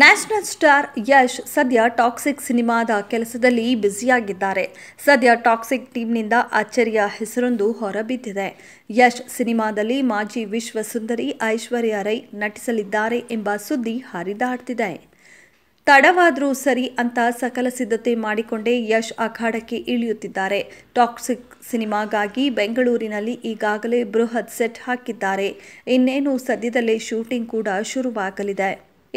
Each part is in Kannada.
ನ್ಯಾಷನಲ್ ಸ್ಟಾರ್ ಯಶ್ ಸದ್ಯ ಟಾಕ್ಸಿಕ್ ಸಿನಿಮಾದ ಕೆಲಸದಲ್ಲಿ ಬ್ಯುಸಿಯಾಗಿದ್ದಾರೆ ಸದ್ಯ ಟಾಕ್ಸಿಕ್ ಟೀಮ್ನಿಂದ ಅಚ್ಚರಿಯ ಹೆಸರೊಂದು ಹೊರಬಿದ್ದಿದೆ ಯಶ್ ಸಿನಿಮಾದಲ್ಲಿ ಮಾಜಿ ವಿಶ್ವ ಸುಂದರಿ ಐಶ್ವರ್ಯ ರೈ ನಟಿಸಲಿದ್ದಾರೆ ಎಂಬ ಸುದ್ದಿ ಹರಿದಾಡ್ತಿದೆ ತಡವಾದರೂ ಸರಿ ಅಂತ ಸಕಲ ಸಿದ್ಧತೆ ಮಾಡಿಕೊಂಡೇ ಯಶ್ ಅಖಾಡಕ್ಕೆ ಇಳಿಯುತ್ತಿದ್ದಾರೆ ಟಾಕ್ಸಿಕ್ ಸಿನಿಮಾಗಾಗಿ ಬೆಂಗಳೂರಿನಲ್ಲಿ ಈಗಾಗಲೇ ಬೃಹತ್ ಸೆಟ್ ಹಾಕಿದ್ದಾರೆ ಇನ್ನೇನು ಸದ್ಯದಲ್ಲೇ ಶೂಟಿಂಗ್ ಕೂಡ ಶುರುವಾಗಲಿದೆ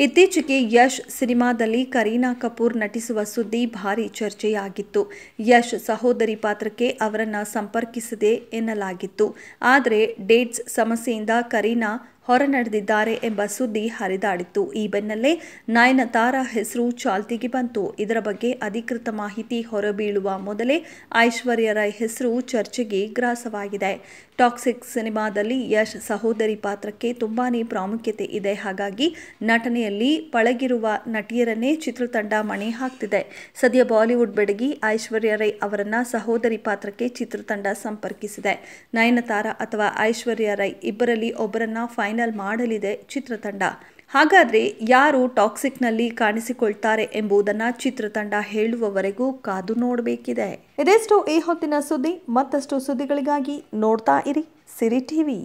ಇತ್ತೀಚೆಗೆ ಯಶ್ ಸಿನಿಮಾದಲ್ಲಿ ಕರೀನಾ ಕಪೂರ್ ನಟಿಸುವ ಸುದ್ದಿ ಭಾರಿ ಚರ್ಚೆಯಾಗಿತ್ತು ಯಶ್ ಸಹೋದರಿ ಪಾತ್ರಕ್ಕೆ ಅವರನ್ನು ಸಂಪರ್ಕಿಸಿದೆ ಎನ್ನಲಾಗಿತ್ತು ಆದರೆ ಡೇಟ್ಸ್ ಸಮಸ್ಯೆಯಿಂದ ಕರೀನಾ ಹೊರ ನಡೆದಿದ್ದಾರೆ ಎಂಬ ಸುದ್ದಿ ಹರಿದಾಡಿತ್ತು ಈ ಬೆನ್ನಲ್ಲೇ ನಯನತಾರ ಹೆಸರು ಚಾಲ್ತಿಗೆ ಬಂತು ಇದರ ಬಗ್ಗೆ ಅಧಿಕೃತ ಮಾಹಿತಿ ಹೊರಬೀಳುವ ಮೊದಲೇ ಐಶ್ವರ್ಯ ರೈ ಹೆಸರು ಚರ್ಚೆಗೆ ಗ್ರಾಸವಾಗಿದೆ ಟಾಕ್ಸಿಕ್ ಸಿನಿಮಾದಲ್ಲಿ ಯಶ್ ಸಹೋದರಿ ಪಾತ್ರಕ್ಕೆ ತುಂಬಾನೇ ಪ್ರಾಮುಖ್ಯತೆ ಇದೆ ಹಾಗಾಗಿ ನಟನೆಯಲ್ಲಿ ಪಳಗಿರುವ ನಟಿಯರನ್ನೇ ಚಿತ್ರತಂಡ ಮಣೆ ಹಾಕ್ತಿದೆ ಸದ್ಯ ಬಾಲಿವುಡ್ ಬೆಡಗಿ ಐಶ್ವರ್ಯ ರೈ ಅವರನ್ನ ಸಹೋದರಿ ಪಾತ್ರಕ್ಕೆ ಚಿತ್ರತಂಡ ಸಂಪರ್ಕಿಸಿದೆ ನಯನತಾರ ಅಥವಾ ಐಶ್ವರ್ಯ ರೈ ಇಬ್ಬರಲ್ಲಿ ಒಬ್ಬರನ್ನ ಫೈನಲ್ ಫೈನಲ್ ಮಾಡಲಿದೆ ಚಿತ್ರತಂಡ ಹಾಗಾದರೆ ಯಾರು ಟಾಕ್ಸಿಕ್ನಲ್ಲಿ ಕಾಣಿಸಿಕೊಳ್ತಾರೆ ಎಂಬುದನ್ನು ಚಿತ್ರತಂಡ ಹೇಳುವವರೆಗೂ ಕಾದು ನೋಡಬೇಕಿದೆ ಇದೆಷ್ಟು ಈ ಹೊತ್ತಿನ ಸುದ್ದಿ ಮತ್ತಷ್ಟು ಸುದ್ದಿಗಳಿಗಾಗಿ ನೋಡ್ತಾ ಇರಿ ಸಿರಿ ಟಿವಿ